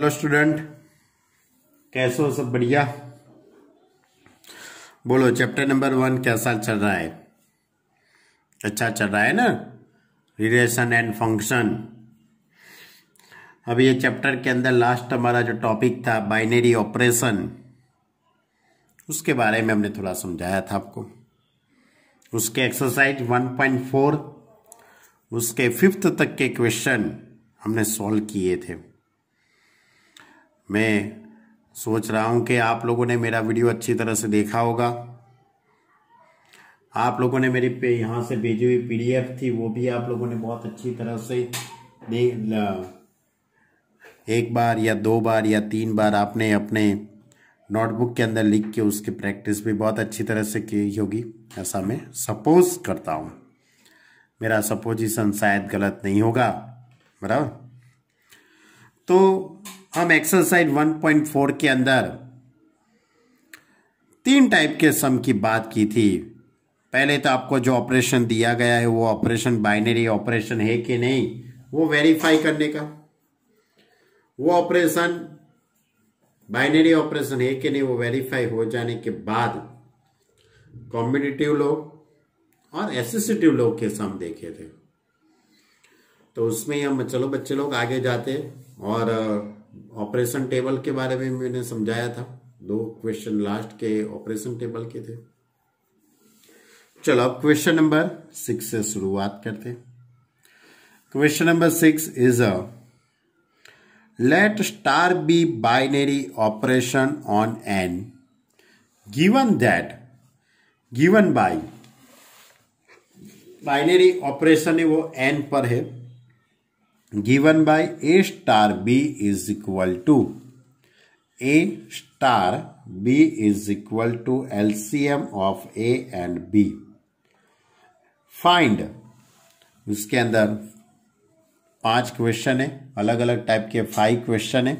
Hello student कैसे हो सब बढ़िया बोलो चैप्टर नंबर वन कैसा चल रहा है अच्छा चल रहा है ना रिलेशन एंड फंक्शन अब ये चैप्टर के अंदर लास्ट हमारा जो टॉपिक था बाइनरी ऑपरेशन उसके बारे में हमने थोड़ा समझाया था आपको उसके एक्सरसाइज 1.4 उसके फिफ्थ तक के क्वेश्चन हमने सॉल्व किए थे मैं सोच रहा हूं कि आप लोगों ने मेरा वीडियो अच्छी तरह से देखा होगा आप लोगों ने मेरी पे यहाँ से भेजी हुई पीडीएफ थी वो भी आप लोगों ने बहुत अच्छी तरह से एक बार या दो बार या तीन बार आपने अपने नोटबुक के अंदर लिख के उसकी प्रैक्टिस भी बहुत अच्छी तरह से की होगी ऐसा मैं सपोज करता हूँ मेरा सपोजिशन शायद गलत नहीं होगा बराबर तो हम एक्सरसाइज 1.4 के अंदर तीन टाइप के सम की बात की थी पहले तो आपको जो ऑपरेशन दिया गया है वो ऑपरेशन बाइनरी ऑपरेशन है कि नहीं वो वेरीफाई करने का वो ऑपरेशन बाइनरी ऑपरेशन है कि नहीं वो वेरीफाई हो जाने के बाद कॉम्पिटेटिव लोग और एसेसिटिव लोग के सम देखे थे तो उसमें हम चलो बच्चे लोग आगे जाते और ऑपरेशन टेबल के बारे में मैंने समझाया था दो क्वेश्चन लास्ट के ऑपरेशन टेबल के थे चलो अब क्वेश्चन नंबर सिक्स से शुरुआत करते हैं question number six is a let star b binary operation on N given that given by binary operation है वो एन पर है given by a star b is equal to a star b is equal to LCM of a and b find उसके अंदर पांच question है अलग अलग टाइप के फाइव क्वेश्चन है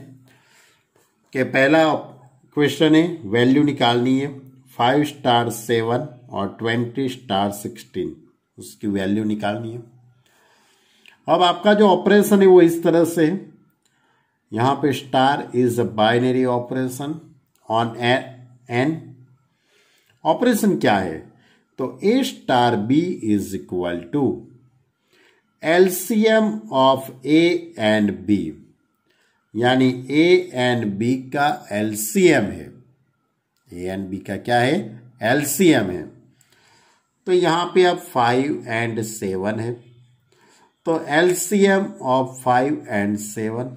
के पहला क्वेश्चन है वैल्यू निकालनी है फाइव स्टार सेवन और ट्वेंटी स्टार सिक्सटीन उसकी वैल्यू निकालनी है अब आपका जो ऑपरेशन है वो इस तरह से है पे star is a binary operation on N operation क्या है तो ए star B is equal to LCM of A and b यानी ए एंड बी का एलसीएम है ए एंड बी का क्या है एलसीएम है तो यहां पे अब फाइव एंड सेवन है तो LCM of five and seven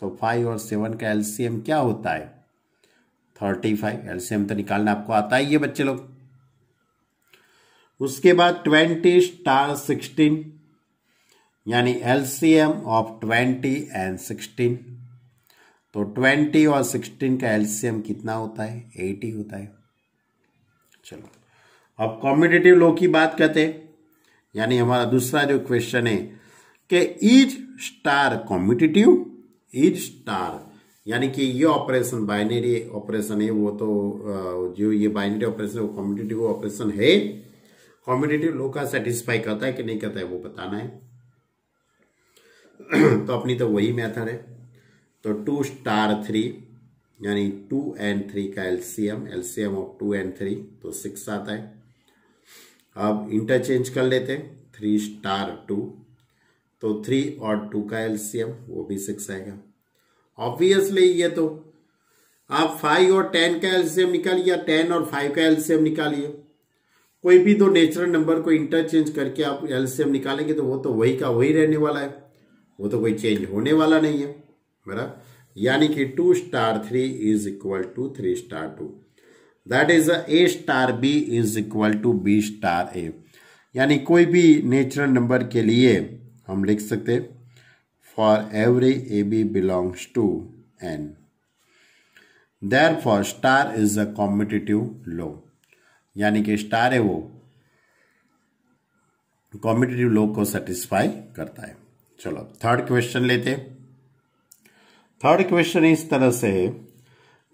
तो फाइव और सेवन का एलसीएम क्या होता है थर्टी फाइव एलसीएम तो निकालना आपको आता ही है बच्चे लोग उसके बाद ट्वेंटी स्टार सिक्सटीन यानी LCM of twenty and sixteen तो ट्वेंटी और सिक्सटीन का एलसीएम कितना होता है एटी होता है चलो अब कॉम्पिटेटिव लो की बात करते हैं यानी हमारा दूसरा जो क्वेश्चन है कि is star commutative is star यानी कि ये ऑपरेशन बाइनरी ऑपरेशन है वो तो जो ये बाइनरी ऑपरेशन है वो कॉम्पिटिटिव ऑपरेशन है कॉम्पिटिटिव लोग का सेटिस्फाई करता है कि नहीं करता है वो बताना है तो अपनी तो वही मेथड है तो टू स्टार थ्री यानी टू एंड थ्री का LCM LCM of two and three तो सिक्स आता है अब इंटरचेंज कर लेते हैं थ्री स्टार टू तो थ्री और टू का एलसीएम वो भी सिक्स आएगा ऑब्वियसली ये तो आप फाइव और टेन का एलसीएम निकालिए टेन और फाइव का एलसीएम निकालिए कोई भी दो नेचुरल नंबर को इंटरचेंज करके आप एलसीएम निकालेंगे तो वो तो वही का वही रहने वाला है वो तो कोई चेंज होने वाला नहीं है बराबर यानी कि two star three is equal to three star two that is A star B is equal to B star a यानी कोई भी नेचुरल नंबर के लिए हम लिख सकते for every A B belongs to N therefore star is a commutative law यानी कि स्टार है वो कॉम्पिटिटिव लो को सेटिस्फाई करता है चलो थर्ड क्वेश्चन लेते थर्ड क्वेश्चन इस तरह से है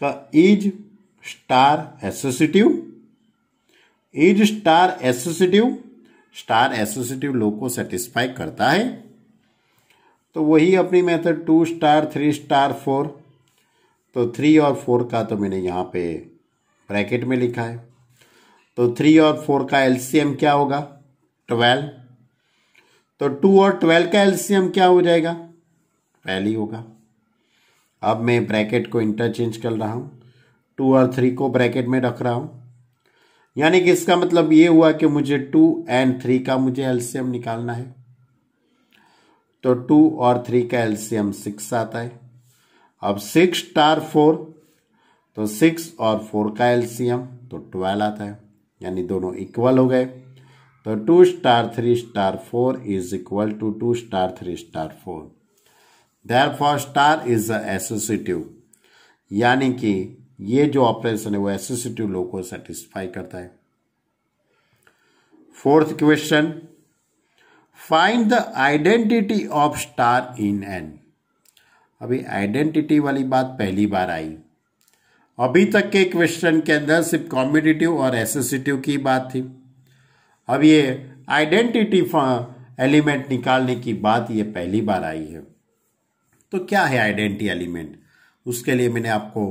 का is star associative is star associative star associative लोग को सेटिस्फाई करता है तो वही अपनी method two star three star four तो थ्री और फोर का तो मैंने यहाँ पे ब्रैकेट में लिखा है तो थ्री और फोर का एलसीएम क्या होगा ट्वेल्व तो टू और ट्वेल्व का एलसीएम क्या हो जाएगा ट्वेल्व ही होगा अब मैं ब्रैकेट को इंटरचेंज कर रहा हूँ टू और थ्री को ब्रैकेट में रख रहा हूं यानी कि इसका मतलब ये हुआ कि मुझे टू एंड थ्री का मुझे एल्सियम निकालना है तो टू और थ्री का एल्सियम सिक्स आता है अब सिक्स स्टार फोर तो सिक्स और फोर का एल्सियम तो ट्वेल्व आता है यानी दोनों इक्वल हो गए तो two star three star four is equal to two star three star four therefore star is associative यानी कि ये जो ऑपरेशन है वो एसेसिटिव लो को सेटिस्फाई करता है fourth question find the identity of star in N अभी आइडेंटिटी वाली बात पहली बार आई अभी तक के क्वेश्चन के अंदर सिर्फ कॉम्पिटिटिव और एसेसिटिव की बात थी अब ये आइडेंटिटी एलिमेंट निकालने की बात ये पहली बार आई है तो क्या है आइडेंटिटी एलिमेंट उसके लिए मैंने आपको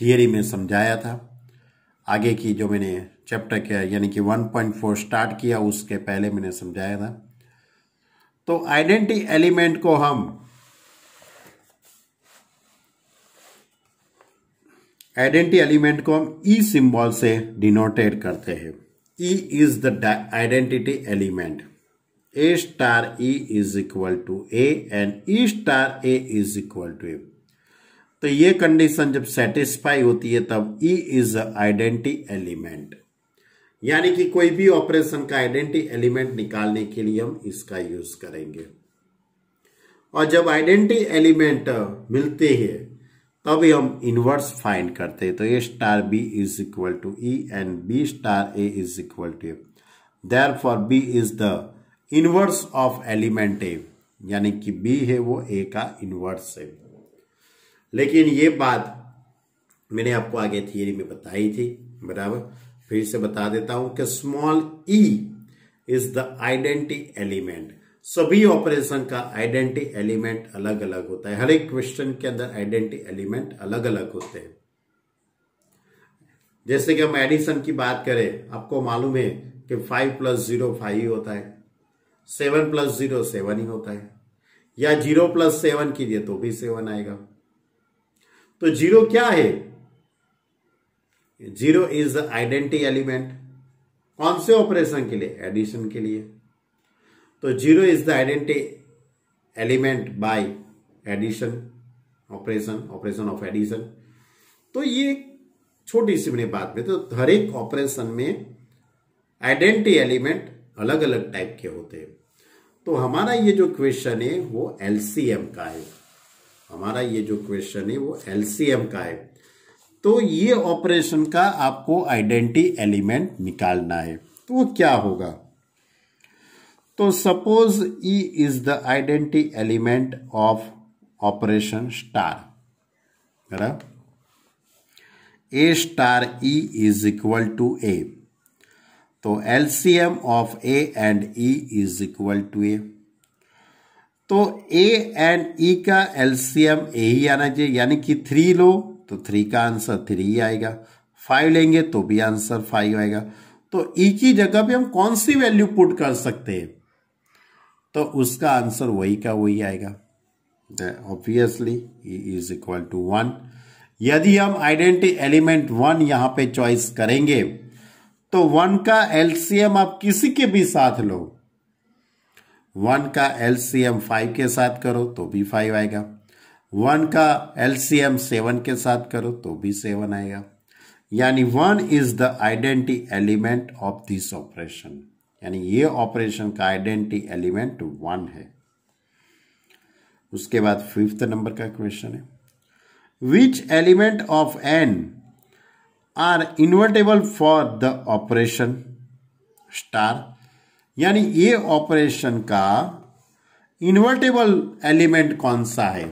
थियरी में समझाया था आगे की जो मैंने चैप्टर किया यानी कि 1.4 स्टार्ट किया उसके पहले मैंने समझाया था तो आइडेंटिटी एलिमेंट को हम आइडेंटिटी एलिमेंट को हम ई e सिंबल से डिनोटेट करते हैं e is the identity element a star E is equal to a and e star A is equal to ए तो ये कंडीशन जब सेटिस्फाई होती है तब ई इज आइडेंटी एलिमेंट यानी कि कोई भी ऑपरेशन का आइडेंटी एलिमेंट निकालने के लिए हम इसका यूज करेंगे और जब आइडेंटी एलिमेंट मिलते हैं तब हम इनवर्स फाइंड करते हैं तो ए star B is equal to e and b star A is equal to therefore b is the inverse of element a यानी कि बी है वो ए का इनवर्स है लेकिन ये बात मैंने आपको आगे थियरी में बताई थी बराबर फिर से बता देता हूं कि small e is the identity element सभी ऑपरेशन का आइडेंटी एलिमेंट अलग अलग होता है हर एक क्वेश्चन के अंदर आइडेंटी एलिमेंट अलग अलग होते हैं जैसे कि हम एडिशन की बात करें आपको मालूम है कि फाइव प्लस जीरो फाइव ही होता है सेवन प्लस जीरो सेवन ही होता है या जीरो प्लस सेवन कीजिए तो भी सेवन आएगा तो जीरो क्या है zero is the identity element कौन से ऑपरेशन के लिए एडिशन के लिए तो zero is the identity element by addition operation operation of addition तो ये छोटी सी मैंने बात में तो हर एक ऑपरेशन में आइडेंटिटी एलिमेंट अलग अलग टाइप के होते हैं तो हमारा ये जो क्वेश्चन है वो एलसीएम का है हमारा ये जो क्वेश्चन है वो एलसीएम का है तो ये ऑपरेशन का आपको आइडेंटी एलिमेंट निकालना है तो वो क्या होगा तो suppose E is the identity element of operation star A star E is equal to ए तो LCM of A and E is equal to ए तो ए एंड ई का एलसीएम ए ही आना चाहिए यानी कि थ्री लो तो थ्री का आंसर थ्री ही आएगा फाइव लेंगे तो भी आंसर फाइव आएगा तो ई e की जगह पे हम कौन सी वैल्यू पुट कर सकते हैं तो उसका आंसर वही का वही आएगा obviously e is equal to one यदि हम आइडेंटिटी एलिमेंट वन यहां पे चॉइस करेंगे तो वन का एलसीएम आप किसी के भी साथ लो वन का एलसीएम फाइव के साथ करो तो भी फाइव आएगा वन का एलसीएम सेवन के साथ करो तो भी सेवन आएगा यानी one is the identity element of this operation यानी ये ऑपरेशन का आइडेंटिटी एलिमेंट वन है उसके बाद फिफ्थ नंबर का क्वेश्चन है which element of N are invertible for the operation star यानी ये ऑपरेशन का इन्वर्टेबल एलिमेंट कौन सा है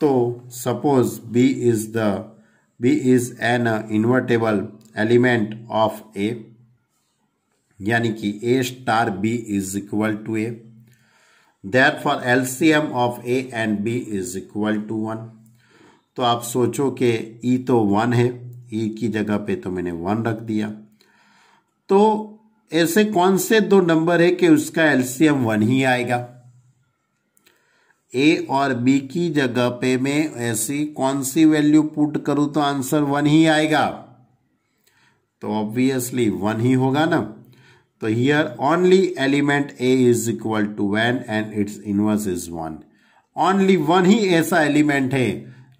तो suppose b is the b is an invertible element of a यानी कि ए star B is equal to A therefore L C M of A and b is equal to one तो आप सोचो कि ई e तो one है ई e की जगह पे तो मैंने वन रख दिया तो ऐसे कौन से दो नंबर है कि उसका एलसीएम वन ही आएगा ए और बी की जगह पे मैं ऐसी कौन सी वैल्यू पुट करूं तो आंसर वन ही आएगा तो ऑब्वियसली वन ही होगा ना तो here only element a is equal to one and its inverse is one only one ही ऐसा एलिमेंट है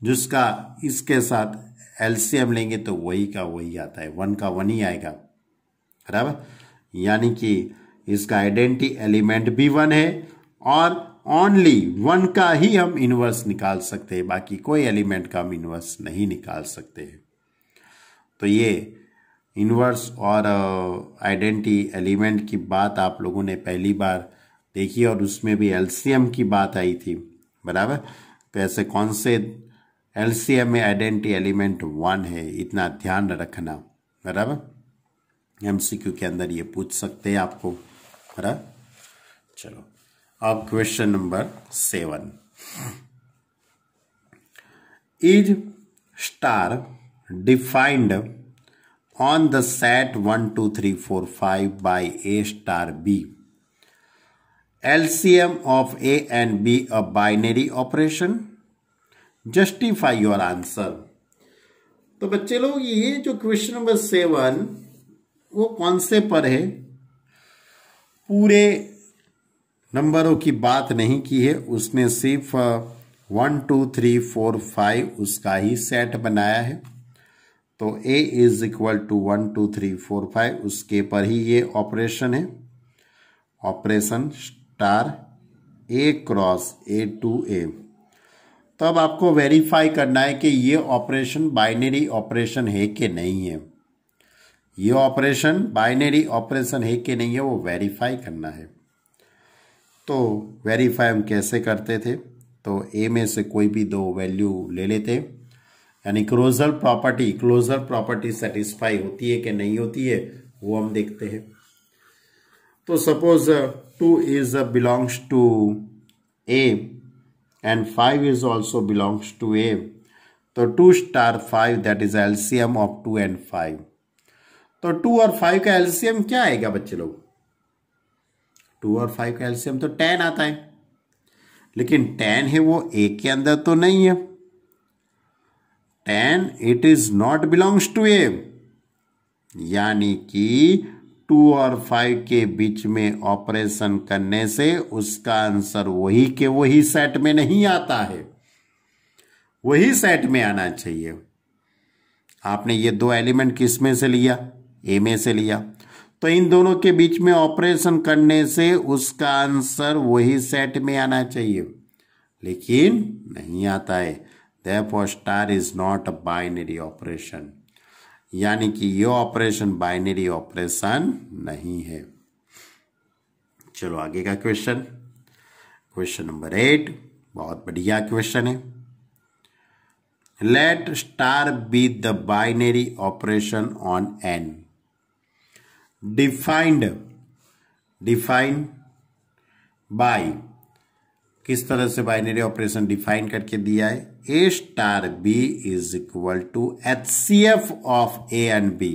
जिसका इसके साथ एलसीएम लेंगे तो वही का वही आता है वन का वन ही आएगा बराबर यानी कि इसका आइडेंटिटी एलिमेंट भी वन है और ओनली वन का ही हम इनवर्स निकाल सकते हैं बाकी कोई एलिमेंट का हम इनवर्स नहीं निकाल सकते हैं तो ये इनवर्स और आइडेंटिटी uh, एलिमेंट की बात आप लोगों ने पहली बार देखी और उसमें भी एलसीएम की बात आई थी बराबर तो ऐसे कौन से एलसीएम में आइडेंटिटी एलिमेंट वन है इतना ध्यान रखना बराबर एमसीक्यू के अंदर ये पूछ सकते हैं आपको बरा चलो अब question number seven is star defined set one two three four five by a star b L C M of A and b a binary operation justify your answer तो बच्चे लोग ये जो क्वेश्चन नंबर सेवन वो कौन से पर है पूरे नंबरों की बात नहीं की है उसने सिर्फ one two three four five उसका ही सेट बनाया है तो ए is equal to one two three four five उसके पर ही ये ऑपरेशन है operation star a cross a to a तब आपको वेरीफाई करना है कि ये ऑपरेशन बाइनरी ऑपरेशन है कि नहीं है ये ऑपरेशन बाइनरी ऑपरेशन है कि नहीं है वो वेरीफाई करना है तो वेरीफाई हम कैसे करते थे तो ए में से कोई भी दो वैल्यू ले लेते यानी closure property closure property satisfy होती है कि नहीं होती है वो हम देखते हैं तो suppose two is belongs to a and five is also belongs to ए तो two star five that is LCM of two and five तो टू और फाइव का एल्सियम क्या आएगा बच्चे लोग टू और फाइव का एल्सियम तो टेन आता है लेकिन टेन है वो ए के अंदर तो नहीं है ten it is not belongs to ए यानी कि टू और फाइव के बीच में ऑपरेशन करने से उसका आंसर वही के वही सेट में नहीं आता है वही सेट में आना चाहिए आपने ये दो एलिमेंट किस में से लिया ए में से लिया तो इन दोनों के बीच में ऑपरेशन करने से उसका आंसर वही सेट में आना चाहिए लेकिन नहीं आता है therefore star is not a binary operation यानी कि यह ऑपरेशन बाइनरी ऑपरेशन नहीं है चलो आगे का क्वेश्चन क्वेश्चन नंबर एट बहुत बढ़िया क्वेश्चन है let star b the binary operation on N defined define by किस तरह से बाइनरी ऑपरेशन डिफाइन करके दिया है a star B is equal to H C F of A and b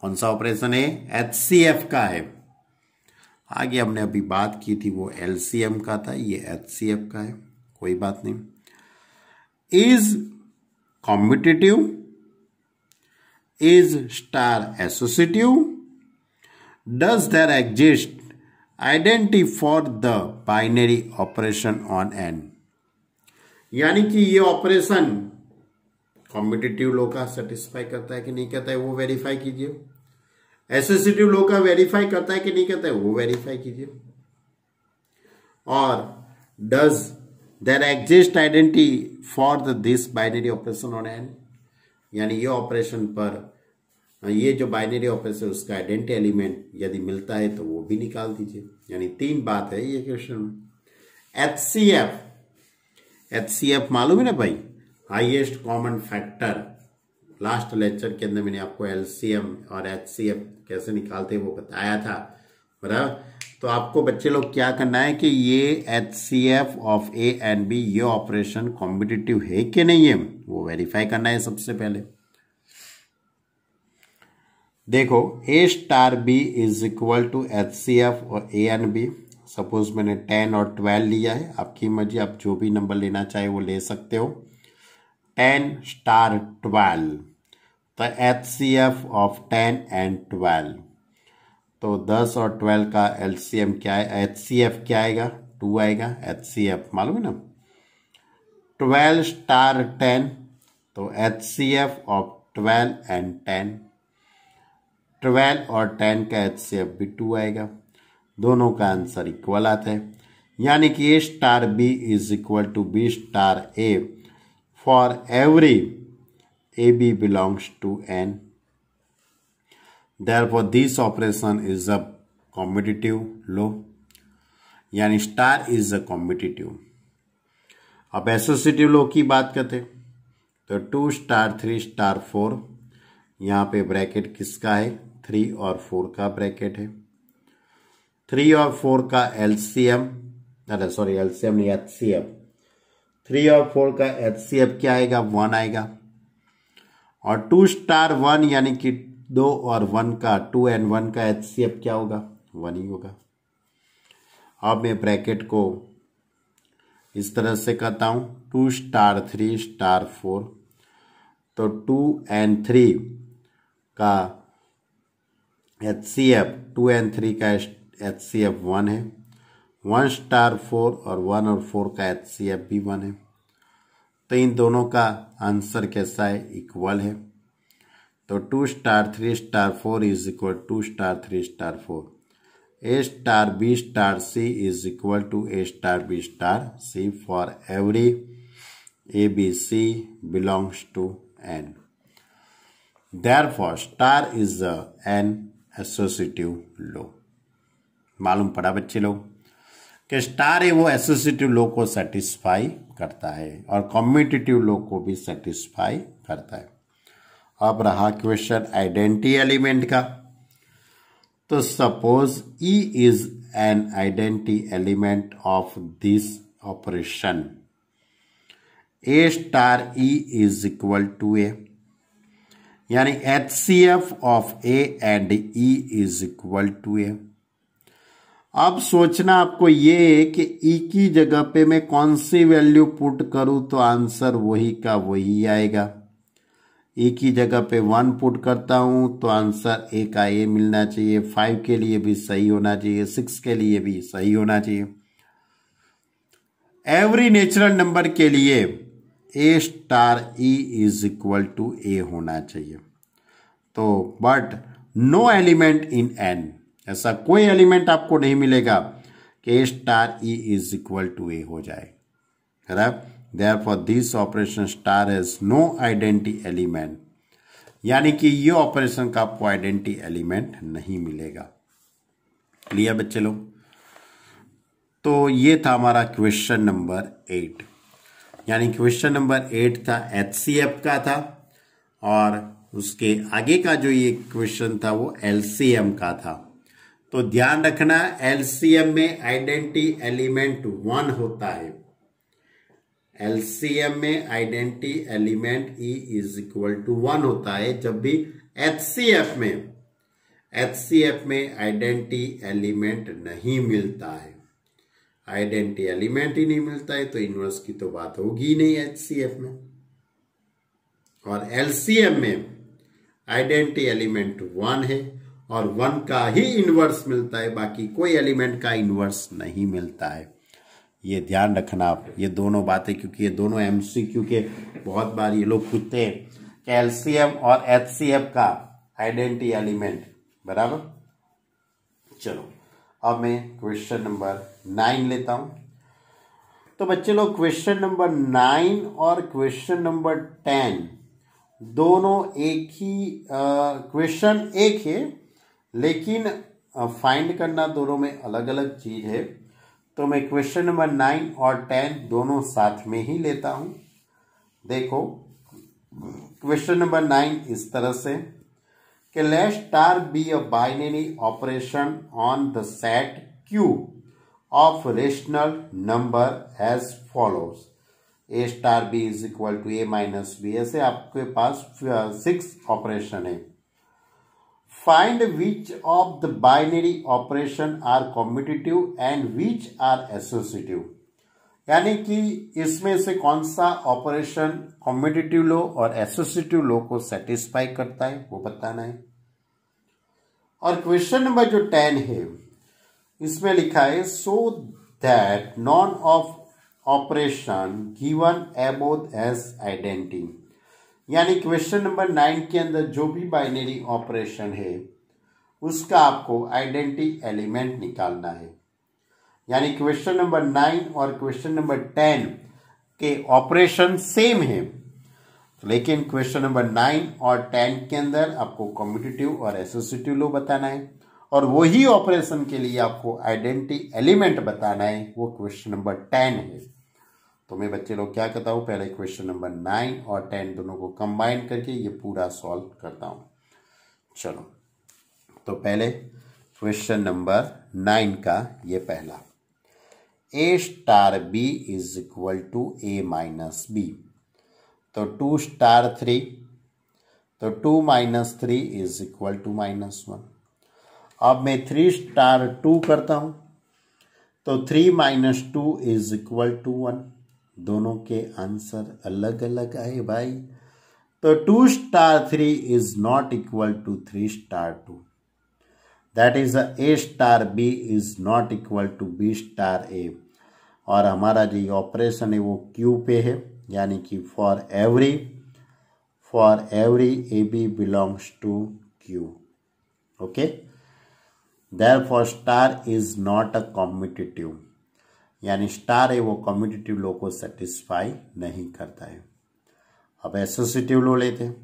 कौन सा ऑपरेशन है एच सी एफ का है आगे हमने अभी बात की थी वो एल सी एम का था ये एच सी एफ का है कोई बात नहीं is commutative is star associative does there exist identity for the binary operation on N यानी कि ये ऑपरेशन कॉम्पिटेटिव लो का सेटिस्फाई करता है कि नहीं कहता है वो वेरीफाई कीजिए एसेसिटिव लो का वेरीफाई करता है कि नहीं कहता है वो वेरीफाई कीजिए और does there exist identity for the this binary operation on N यानी ये ऑपरेशन पर हाँ, ये जो बाइनरी ऑपरेशन उसका आइडेंटी एलिमेंट यदि मिलता है तो वो भी निकाल दीजिए यानी तीन बात है ये क्वेश्चन में H C F H C F मालूम है ना भाई highest common factor last lecture के अंदर मैंने आपको एल सी एम और एच सी एफ कैसे निकालते वो बताया था बराबर तो आपको बच्चे लोग क्या करना है कि ये H C F of A and B ये ऑपरेशन कॉम्पिटेटिव है कि नहीं है वो वेरीफाई करना है सबसे पहले देखो A star B is equal to H C F और ए एन बी सपोज मैंने टेन और ट्वेल्व लिया है आपकी मर्जी आप जो भी नंबर लेना चाहे वो ले सकते हो टेन स्टार ट्वेल्व तो H C F of ten and twelve तो दस और ट्वेल्व का एल सी एम क्या है एच सी एफ क्या आएगा टू आएगा एच सी एफ मालूम है ना ट्वेल्व स्टार टेन तो H C F of twelve and ten twelve और टेन का एच सी एफ भी टू आएगा दोनों का आंसर इक्वल आता है यानी कि ए star B is equal to B star A for every A B belongs to N therefore this operation is a commutative law यानी स्टार इज अ कॉम्पिटिटिव अब एसोसिएटिव लो की बात करते तो two star three star four यहाँ पे bracket किसका है थ्री और फोर का ब्रैकेट है थ्री और फोर का एलसीएम अरे सॉरी एलसीएम नहीं एम थ्री और फोर का एच सी एफ क्या आएगा वन आएगा और टू स्टार वन यानी कि दो और वन का टू एंड वन का एच सी एफ क्या होगा वन ही होगा अब मैं ब्रैकेट को इस तरह से करता हूं two star three star four तो टू एंड थ्री का H C F two and three का एच सी एफ वन है वन स्टार फोर और वन और फोर का एच सी एफ भी वन है तो इन दोनों का आंसर कैसा है इक्वल है तो two star three star four is equal to star three star four A star B star C is equal to A star B star C for every A B C belongs to N therefore star is an associative law मालूम पड़ा बच्चे लोग कि star है वो associative लो को satisfy करता है और कॉम्पिटिटिव लो को भी सेटिस्फाई करता है अब रहा क्वेश्चन आइडेंटिटी एलिमेंट का तो suppose E is an identity element of this operation A star E is equal to ए यानी H C F of A and E is equal to A अब सोचना आपको ये है कि ई e की जगह पे मैं कौन सी वैल्यू पुट करूं तो आंसर वही का वही आएगा e की जगह पे वन पुट करता हूं तो आंसर ए का ए मिलना चाहिए फाइव के लिए भी सही होना चाहिए सिक्स के लिए भी सही होना चाहिए एवरी नेचुरल नंबर के लिए A star E is equal to A होना चाहिए तो but no element in N ऐसा कोई एलिमेंट आपको नहीं मिलेगा कि ए star E is equal to A हो जाए खराब therefore this operation star has no identity element यानी कि ये ऑपरेशन का आपको आइडेंटी एलिमेंट नहीं मिलेगा क्लियर बच्चे लोग तो ये था हमारा क्वेश्चन नंबर एट यानी क्वेश्चन नंबर एट था एच का था और उसके आगे का जो ये क्वेश्चन था वो एल का था तो ध्यान रखना एल में आइडेंटी एलिमेंट वन होता है एम में identity element E is equal to one होता है जब भी एच में एच में आइडेंटी एलिमेंट नहीं मिलता है आइडेंटी एलिमेंट ही नहीं मिलता है तो इनवर्स की तो बात होगी ही नहीं एच में और एल में आइडेंटी एलिमेंट वन है और वन का ही इनवर्स मिलता है बाकी कोई एलिमेंट का इनवर्स नहीं मिलता है ये ध्यान रखना आप ये दोनों बातें क्योंकि ये दोनों एम के बहुत बार ये लोग पूछते हैं कि एलसीएम और एच का आइडेंटी एलिमेंट बराबर चलो अब मैं क्वेश्चन नंबर नाइन लेता हूं तो बच्चे लोग क्वेश्चन नंबर नाइन और क्वेश्चन नंबर टेन दोनों एक ही क्वेश्चन एक है लेकिन फाइंड करना दोनों में अलग अलग चीज़ है तो मैं क्वेश्चन नंबर नाइन और टेन दोनों साथ में ही लेता हूं देखो क्वेश्चन नंबर नाइन इस तरह से कि let star be a binary operation on the set Q of rational number as follows a star b is equal to A minus B ऐसे आपके पास सिक्स ऑपरेशन है find which of the binary operation are commutative and which are associative यानी कि इसमें से कौन सा ऑपरेशन कॉम्पिटेटिव लो और एसोसिटिव लो को सेटिस्फाई करता है वो बताना है और क्वेश्चन नंबर जो टेन है इसमें लिखा है so that none of operation given above has identity यानी क्वेश्चन नंबर नाइन के अंदर जो भी बाइनरी ऑपरेशन है उसका आपको आइडेंटिटी एलिमेंट निकालना है यानी क्वेश्चन नंबर नाइन और क्वेश्चन नंबर टेन के ऑपरेशन सेम है लेकिन क्वेश्चन नंबर नाइन और टेन के अंदर आपको कॉम्पिटेटिव और एसोसिएटिव लो बताना है और वही ऑपरेशन के लिए आपको आइडेंटिटी एलिमेंट बताना है वो क्वेश्चन नंबर टेन है तो मैं बच्चे लोग क्या करता हूँ पहले क्वेश्चन नंबर नाइन और टेन दोनों को कंबाइन करके ये पूरा सॉल्व करता हूँ चलो तो पहले क्वेश्चन नंबर नाइन का ये पहला A star B is equal to A minus B तो टू स्टार थ्री तो two minus three is equal to minus one अब मैं थ्री स्टार टू करता हूं तो three minus two is equal to one दोनों के आंसर अलग अलग आए भाई तो two star three is not equal to three star two that is A star B is not equal to B star ए और हमारा जो ऑपरेशन है वो क्यू पे है यानी कि for every for every A B belongs to Q okay therefore star is not a commutative यानी स्टार है वो कॉम्पिटिटिव लो को सेटिस्फाई नहीं करता है अब एसोसिएटिव लो लेते हैं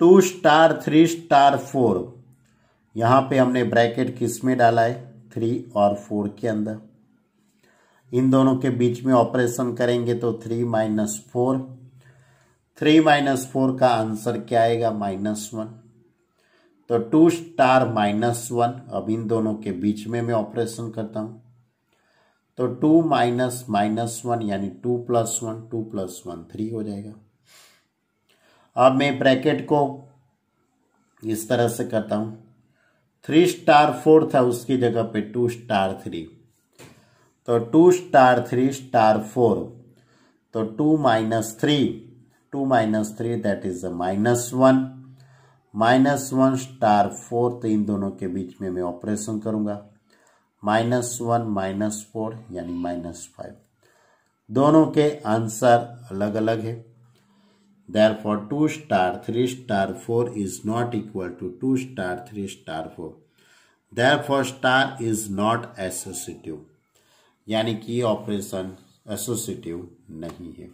two star three star four यहां पे हमने ब्रैकेट किस में डाला है थ्री और फोर के अंदर इन दोनों के बीच में ऑपरेशन करेंगे तो three minus four three minus four का आंसर क्या आएगा माइनस वन तो टू स्टार माइनस वन अब इन दोनों के बीच में मैं ऑपरेशन करता हूँ तो टू माइनस माइनस वन यानी two plus one two plus one three हो जाएगा अब मैं ब्रैकेट को इस तरह से करता हूँ थ्री स्टार फोर था उसकी जगह पे टू स्टार थ्री तो two star three star four तो two minus three two minus three that is a minus one minus one star four तो इन दोनों के बीच में मैं ऑपरेशन करूंगा माइनस वन माइनस फोर यानी माइनस फाइव दोनों के आंसर अलग अलग है therefore two star three star four is not equal to two star three star four therefore star is not associative यानी कि ऑपरेशन एसोसिटिव नहीं है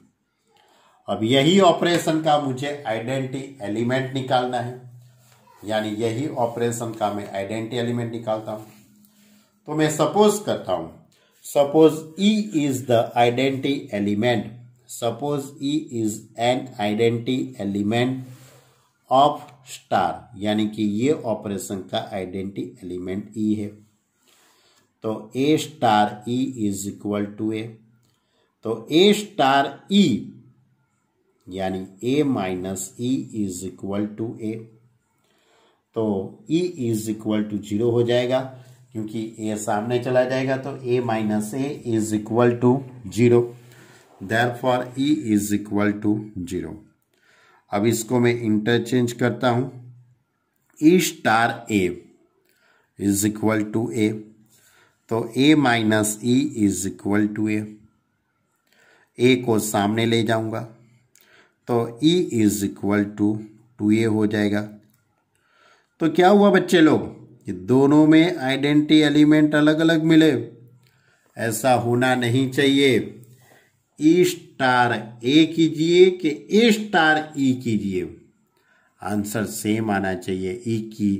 अब यही ऑपरेशन का मुझे आइडेंटिटी एलिमेंट निकालना है यानी यही ऑपरेशन का मैं आइडेंटिटी एलिमेंट निकालता हूं तो मैं सपोज करता हूं suppose E is the identity element suppose E is an identity element of star यानी कि ये ऑपरेशन का आइडेंटिटी एलिमेंट ई e है तो ए star E is equal to ए तो ए स्टार ई यानी A minus E is equal to ए तो E is equal to zero हो जाएगा क्योंकि ए सामने चला जाएगा तो A minus A is equal to zero therefore E is equal to zero अब इसको मैं इंटरचेंज करता हूँ E star A is equal to ए तो A minus E is equal to A A को सामने ले जाऊंगा तो E is equal to two A हो जाएगा तो क्या हुआ बच्चे लोग ये दोनों में आइडेंटिटी एलिमेंट अलग अलग मिले ऐसा होना नहीं चाहिए ई स्टार ए कीजिए कि ए स्टार ई कीजिए आंसर सेम आना चाहिए ई e की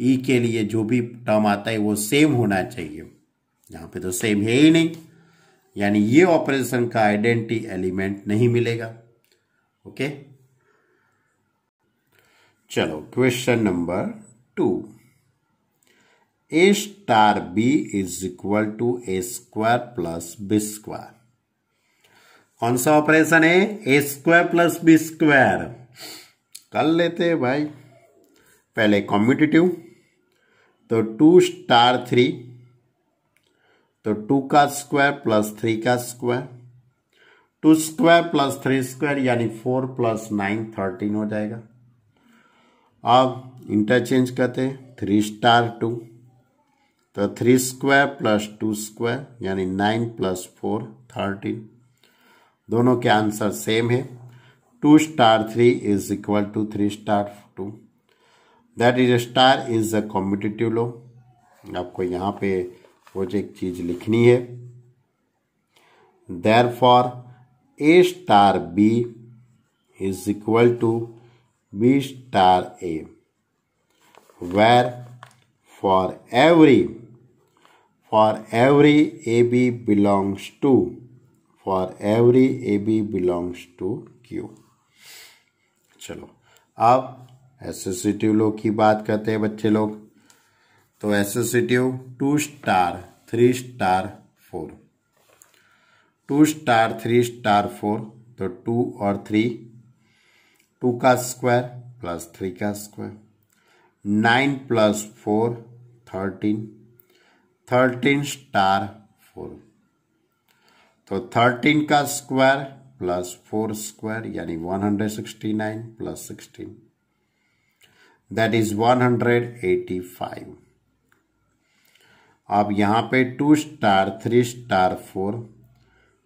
ई e के लिए जो भी टर्म आता है वो सेम होना चाहिए यहाँ पे तो सेम है ही नहीं यानी ये ऑपरेशन का आइडेंटिटी एलिमेंट नहीं मिलेगा ओके okay? चलो question number two A star B is equal to A square plus B square कौन सा ऑपरेशन है A square plus B square कर लेते हैं भाई पहले कॉम्पिटिटिव तो टू स्टार थ्री तो टू का स्क्वायर प्लस थ्री का square two square plus three square यानी फोर प्लस नाइन थर्टीन हो जाएगा अब इंटरचेंज करते थ्री स्टार टू तो three square plus two square यानी नाइन प्लस फोर थर्टीन दोनों के आंसर सेम है two star three is equal to three star two that is star is a commutative law आपको यहाँ पे वो जो एक चीज़ लिखनी है therefore A star B is equal to B star A, where for every for every AB belongs to for every AB belongs to Q. चलो अब एसोसिटिव लोग की बात करते हैं बच्चे लोग तो associative two star three star four two star three star four तो टू और थ्री टू का स्क्वायर प्लस थ्री का square nine plus four thirteen thirteen star four तो थर्टीन का स्क्वायर प्लस फोर स्क्वायर यानी one hundred sixty nine plus sixteen that is one hundred eighty five अब यहां पे two star three star four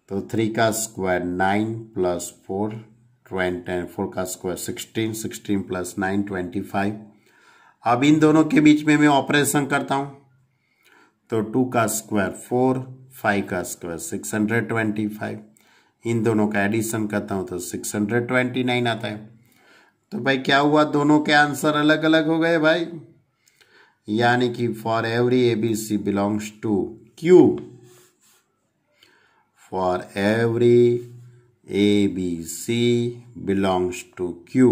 तो three का square nine plus four twenty four का square sixteen sixteen plus nine twenty five अब इन दोनों के बीच में मैं ऑपरेशन करता हूं तो टू का स्क्वायर फोर फाइव का square six hundred twenty five इन दोनों का एडिशन करता हूँ तो सिक्स हंड्रेड ट्वेंटी नाइन आता है तो भाई क्या हुआ दोनों के आंसर अलग अलग हो गए भाई यानी कि for every A B C belongs to Q for every A B C belongs to Q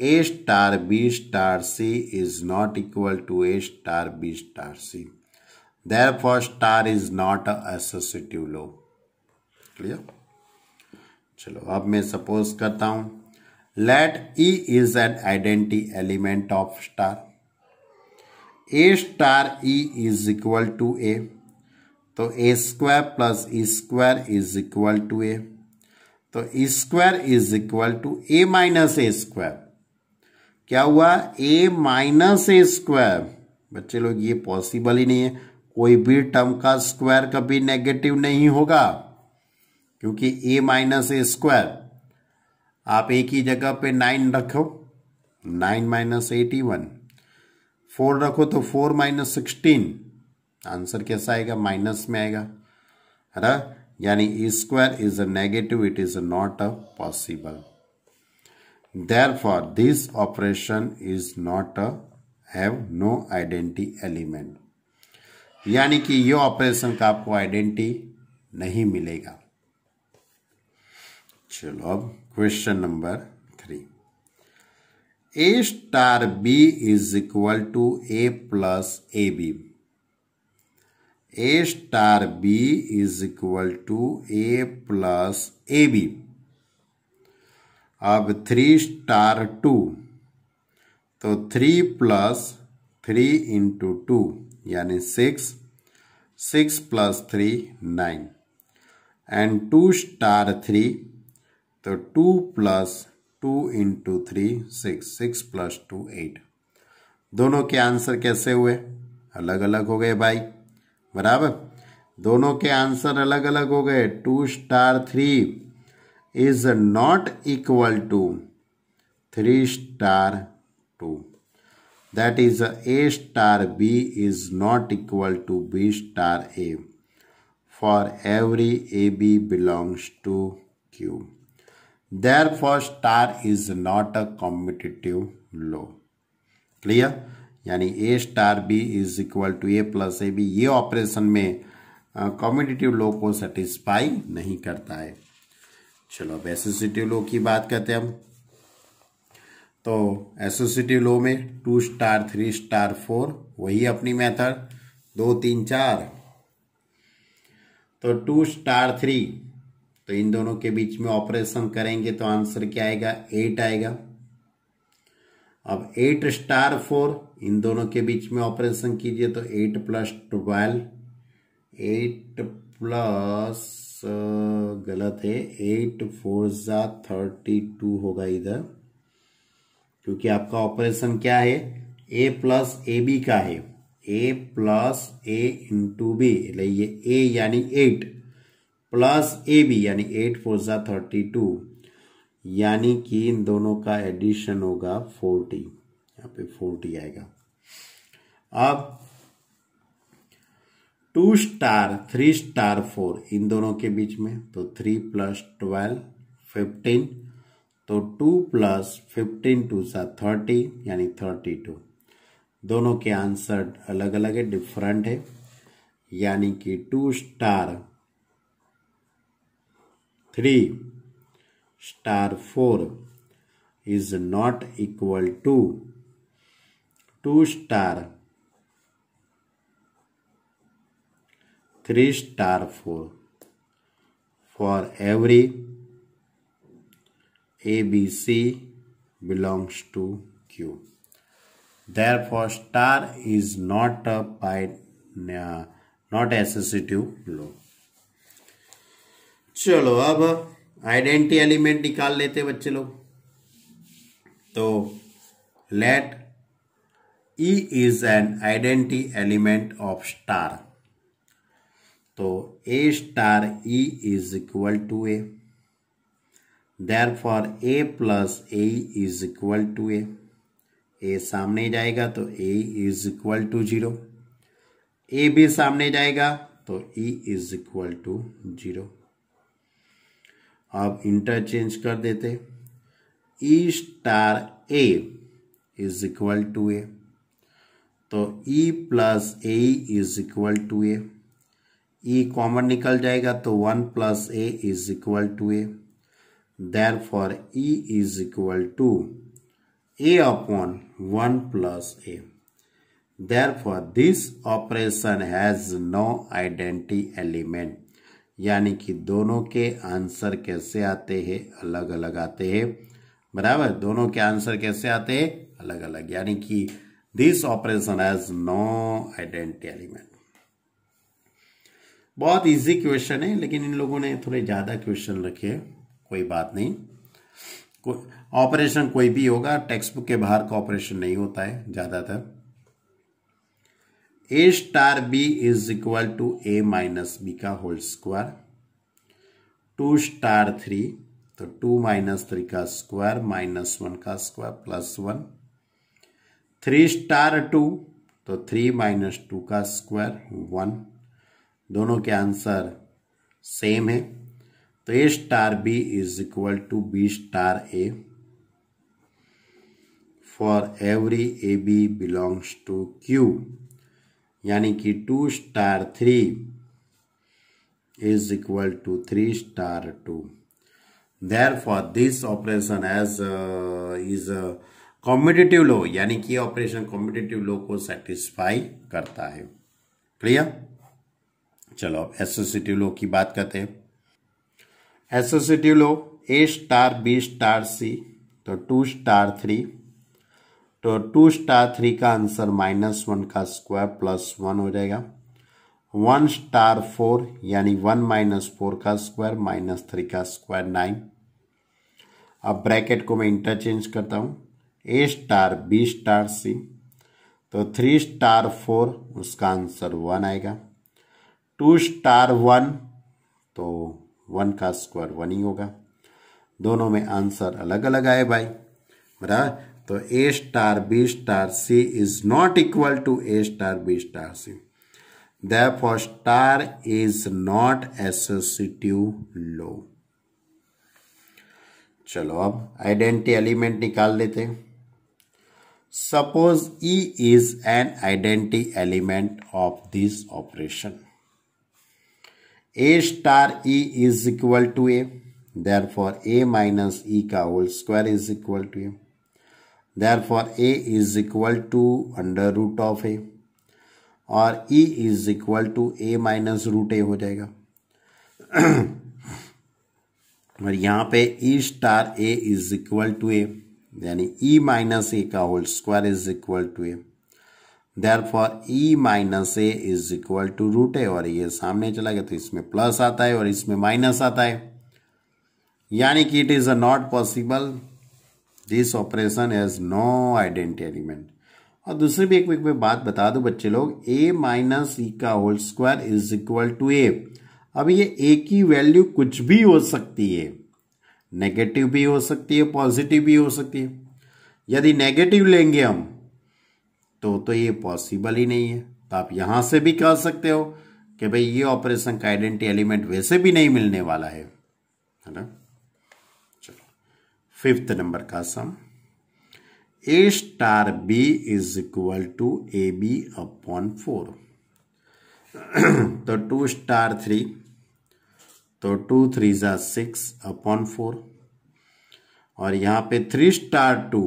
A star B star C is not equal to A star B star C therefore star is not associative law clear चलो अब मैं suppose करता हूं let E is an identity element of star A star E is equal to ए तो A square plus E square is equal to ए तो square is equal to A minus A square क्या हुआ ए minus A square बच्चे लोग ये possible ही नहीं है कोई भी टर्म का स्क्वायर कभी नेगेटिव नहीं होगा क्योंकि ए माइनस ए स्क्वायर आप एक ही जगह पे नाइन रखो nine minus eighty one four रखो तो फोर माइनस सिक्सटीन आंसर कैसा आएगा माइनस में आएगा है ना यानी E square is a negative it is not a possible therefore this operation is not a have no identity element यानी कि ये ऑपरेशन का आपको आइडेंटिटी नहीं मिलेगा चलो अब question number three A star B is equal to A plus A B A star B is equal to A plus A B अब थ्री स्टार टू तो three plus three into two यानी six six plus three nine and two star three तो two plus two into three six six plus two eight दोनों के answer कैसे हुए अलग अलग हो गए भाई बराबर दोनों के आंसर अलग अलग हो गए two star three is not equal to three star two that is A star B is not equal to B star A for every A B belongs to Q therefore star is not a commutative law clear यानी A star B is equal to A plus A B ये operation में commutative law को satisfy नहीं करता है चलो अब associative लो की बात करते हैं हम तो एसोसिटिव लो में two star three star four वही अपनी मेथड दो तीन चार तो टू स्टार थ्री तो इन दोनों के बीच में ऑपरेशन करेंगे तो आंसर क्या आएगा एट आएगा अब एट स्टार फोर इन दोनों के बीच में ऑपरेशन कीजिए तो eight plus twelve eight plus गलत है एट फोर ज़ा थर्टी टू होगा इधर क्योंकि आपका ऑपरेशन क्या है ए प्लस ए बी का है A plus A into B ये ए यानी एट प्लस ए बी यानी एट फोर ज़ा थर्टी टू यानी कि इन दोनों का एडिशन होगा फोर्टी यहाँ पे फोर आएगा अब two star three star four इन दोनों के बीच में तो थ्री प्लस ट्वेल्व फिफ्टीन तो टू प्लस फिफ्टीन टू सा थर्टी यानी थर्टी टू दोनों के आंसर अलग अलग है डिफरेंट है यानी कि two star three star four is not equal to two star three star four for every A B C belongs to Q therefore star is not a पाइट not associative law चलो अब identity element निकाल लेते बच्चे लोग तो let E is an identity element of star तो ए star E is equal to A therefore A plus A is equal to A ए सामने जाएगा तो ए is equal to zero A भी सामने जाएगा तो E is equal to zero अब interchange कर देते E star A is equal to ए तो e plus A is equal to A E common निकल जाएगा तो one plus A is equal to A therefore E is equal to A upon one plus A therefore this operation has no identity element यानी कि दोनों के answer कैसे आते हैं अलग अलग आते हैं बराबर दोनों के आंसर कैसे आते हैं अलग अलग यानी कि this operation has no identity element बहुत इजी क्वेश्चन है लेकिन इन लोगों ने थोड़े ज़्यादा क्वेश्चन रखे कोई बात नहीं को, ऑपरेशन कोई भी होगा टेक्स्ट बुक के बाहर का ऑपरेशन नहीं होता है ज़्यादातर A star B is equal to A minus B का whole square two star three तो टू माइनस थ्री का स्क्वायर माइनस वन का square plus one three star two तो थ्री माइनस टू का स्क्वायर वन दोनों के answer same है तो ए star B is equal to B star A for every A B belongs to Q यानी कि two star three is equal to three star two therefore this operation as is commutative law यानी कि operation competitive लो को satisfy करता है clear चलो अब associative law की बात करते हैं associative law A star B star C तो टू स्टार थ्री तो टू स्टार थ्री का आंसर माइनस वन का स्क्वायर प्लस वन हो जाएगा वन स्टार फोर यानी वन माइनस फोर का स्क्वायर माइनस थ्री का स्क्वायर नाइन अब ब्रैकेट को मैं इंटरचेंज करता हूं A star B star C तो थ्री स्टार फोर उसका आंसर वन आएगा टू स्टार वन तो वन का स्क्वायर वन ही होगा दोनों में आंसर अलग अलग आए भाई बराबर तो ए star B star C is not equal to A star B star C therefore star is not associative law चलो अब आइडेंटिटी एलिमेंट निकाल लेते हैं Suppose E is an identity element of this operation. A star E is equal to A. Therefore, A minus E ka whole square is equal to A. Therefore, A is equal to under root of A. और E is equal to A minus root A हो जाएगा और यहाँ पे E star A is equal to ए यानी E minus A का whole square is equal to A therefore E minus A is equal to root A और ये सामने चला गया तो इसमें प्लस आता है और इसमें माइनस आता है यानी कि it is a not possible this operation has no identity element और दूसरी भी एक में बात बता दूं बच्चे लोग ए माइनस ई का whole square is equal to A अब ये ए की वैल्यू कुछ भी हो सकती है नेगेटिव भी हो सकती है पॉजिटिव भी हो सकती है यदि नेगेटिव लेंगे हम तो तो ये पॉसिबल ही नहीं है तो आप यहां से भी कह सकते हो कि भाई ये ऑपरेशन का आइडेंटिटी एलिमेंट वैसे भी नहीं मिलने वाला है है ना चलो फिफ्थ नंबर का sum A star B is equal to A B upon four तो टू स्टार थ्री तो टू थ्री ज़ा सिक्स अपॉन फोर और यहाँ पे थ्री स्टार टू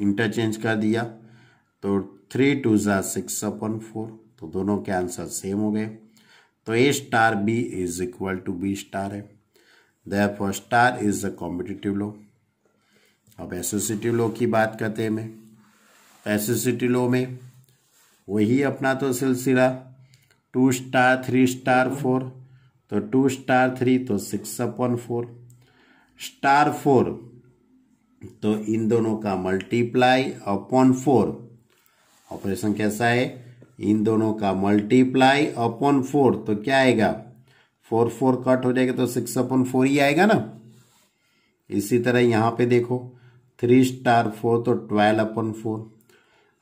इंटरचेंज कर दिया तो थ्री टू ज़ा सिक्स अपॉन फोर तो दोनों के आंसर सेम हो गए तो ए star B is equal to B star है therefore star is a commutative law अब एसोसिटिव लो की बात करते हैं मैं एसोसिटिव लो में वही अपना तो सिलसिला two star three star four तो टू स्टार थ्री तो six upon four star four तो इन दोनों का मल्टीप्लाई अपॉन फोर ऑपरेशन कैसा है इन दोनों का मल्टीप्लाई अपॉन फोर तो क्या आएगा फोर फोर कट हो जाएगा तो सिक्स अपॉन फोर ही आएगा ना इसी तरह यहां पे देखो थ्री स्टार फोर तो ट्वेल्व अपॉन फोर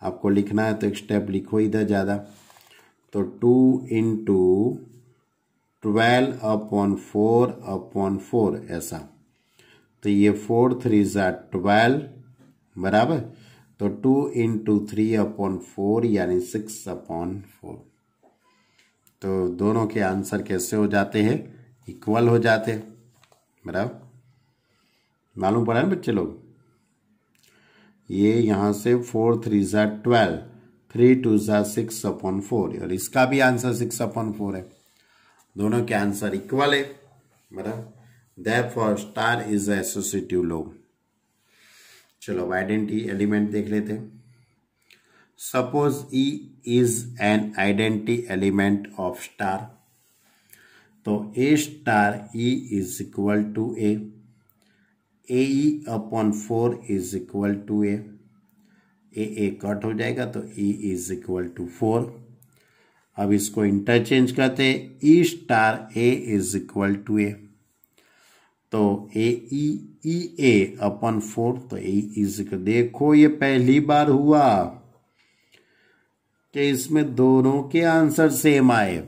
आपको लिखना है तो एक स्टेप लिखो इधर ज़्यादा तो two into twelve upon four upon four ऐसा तो ये फोर थ्री ज़ा ट्वेल्व बराबर तो two into three upon four यानी सिक्स अपॉन फोर तो दोनों के आंसर कैसे हो जाते हैं इक्वल हो जाते हैं बराबर मालूम पड़ा ना बच्चे लोग ये यहाँ से फोर थ्री ज़ा ट्वेल्व थ्री टू ज़ा सिक्स अपॉन फोर और इसका भी आंसर सिक्स अपॉन फोर है दोनों के आंसर इक्वल है बराबर therefore star is associative law चलो आइडेंटिटी एलिमेंट देख लेते हैं suppose E is an identity element of star तो ए star E is equal to A A upon four is equal to A A cut हो जाएगा तो E is equal to four अब इसको इंटरचेंज करते E star A is equal to ए तो A E A upon four तो ए is देखो ये पहली बार हुआ कि इसमें दोनों के आंसर सेम आए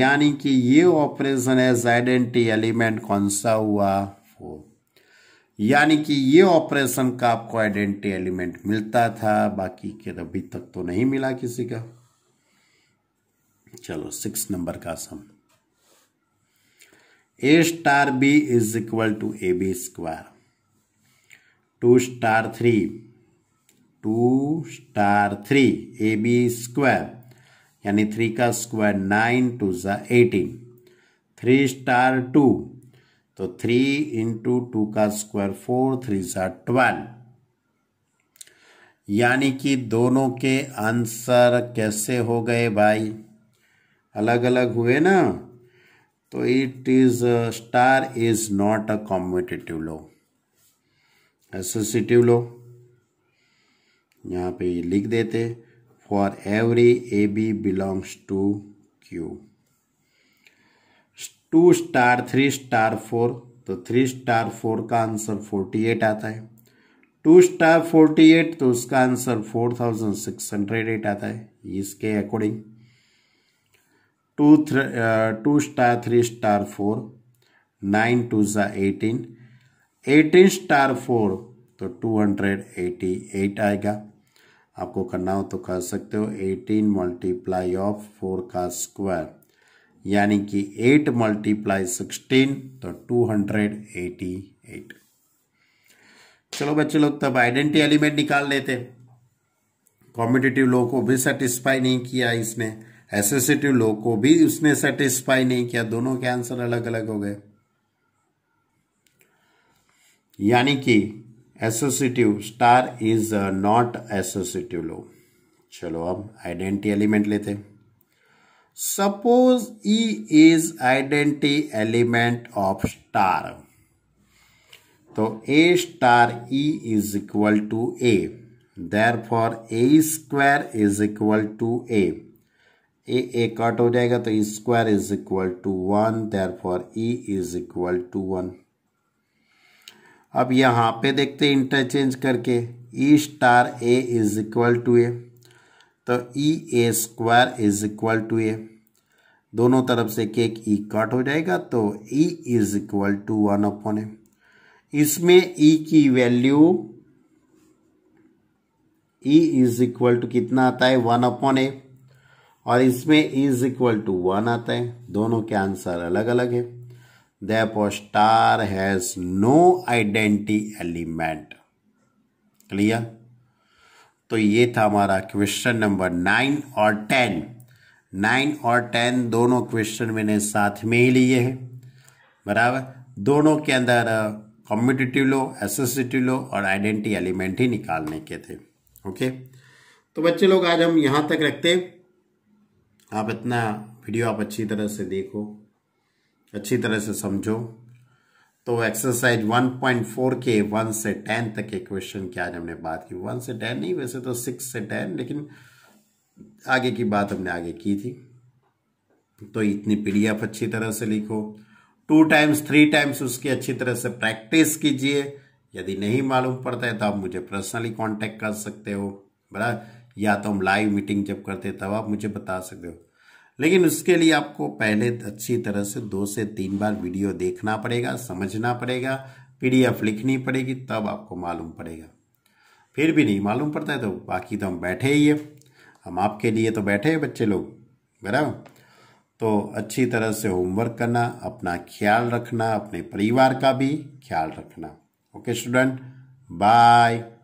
यानी कि ये ऑपरेशन है आइडेंटी एलिमेंट कौन सा हुआ फोर यानी कि ये ऑपरेशन का आपको आइडेंटिटी एलिमेंट मिलता था बाकी के अभी तक तो नहीं मिला किसी का चलो सिक्स नंबर का sum A star B is equal to A B square two star three two star three A B square यानी थ्री का स्क्वायर नाइन टू ज़ा एटीन थ्री स्टार टू तो थ्री इंटू टू का square four three ज़ा twelve यानी कि दोनों के आंसर कैसे हो गए भाई अलग अलग हुए ना तो it is star is not a commutative law associative law यहाँ पे लिख देते for every A B belongs to Q two star three star four तो थ्री स्टार फोर का आंसर फोर्टी एट आता है टू स्टार फोर्टी एट तो उसका answer four thousand six hundred eight आता है इसके according to three two star three star four nine two ज़ा एटीन एटीन स्टार फोर तो टू हंड्रेड एटी एट आएगा आपको करना हो तो कर सकते हो एटीन मल्टीप्लाई ऑफ फोर का स्क्वायर यानी कि एट मल्टीप्लाई सिक्सटीन तो टू हंड्रेड एटी एट चलो बच्चे लोग तब आइडेंटिटी एलिमेंट निकाल लेते कॉम्पिटिटिव लोगों को भी सेटिस्फाई नहीं किया इसने एसेसिटिव लो को भी उसने सेटिस्फाई नहीं किया दोनों के आंसर अलग अलग हो गए यानी कि associative star is not associative law चलो अब आइडेंटिटी एलिमेंट लेते suppose E is identity element of star तो ए star E is equal to A therefore A square is equal to A A A cut हो जाएगा तो E square is equal to one therefore E is equal to one अब यहाँ पे देखते हैं interchange करके E star A is equal to ए तो E A square is equal to A दोनों तरफ से केक ई कट हो जाएगा तो E is equal to one upon A इसमें ई e की value E is equal to कितना आता है वन अपॉन ए और इसमें इज इक्वल टू वन आता है दोनों के आंसर अलग अलग है therefore star has no identity element clear तो ये था हमारा क्वेश्चन नंबर नाइन और टेन नाइन और टेन दोनों क्वेश्चन मैंने साथ में ही लिए हैं बराबर दोनों के अंदर कॉम्पिटिटिव लो एसोसिटिव लो और आइडेंटिटी एलिमेंट ही निकालने के थे ओके तो बच्चे लोग आज हम यहाँ तक रखते हैं आप इतना वीडियो आप अच्छी तरह से देखो अच्छी तरह से समझो तो एक्सरसाइज 1.4 के 1 से टेन तक के क्वेश्चन की आज हमने बात की 1 से टेन नहीं वैसे तो सिक्स से टेन लेकिन आगे की बात हमने आगे की थी तो इतनी पी अच्छी तरह से लिखो टू टाइम्स थ्री टाइम्स उसकी अच्छी तरह से प्रैक्टिस कीजिए यदि नहीं मालूम पड़ता है तो आप मुझे पर्सनली कांटेक्ट कर सकते हो बड़ा या तो हम लाइव मीटिंग जब करते तब आप मुझे बता सकते हो लेकिन उसके लिए आपको पहले अच्छी तरह से दो से तीन बार वीडियो देखना पड़ेगा समझना पड़ेगा पीडीएफ लिखनी पड़ेगी तब आपको मालूम पड़ेगा फिर भी नहीं मालूम पड़ता है तो बाकी तो हम बैठे ही है हम आपके लिए तो बैठे हैं बच्चे लोग बराबर तो अच्छी तरह से होमवर्क करना अपना ख्याल रखना अपने परिवार का भी ख्याल रखना ओके स्टूडेंट बाय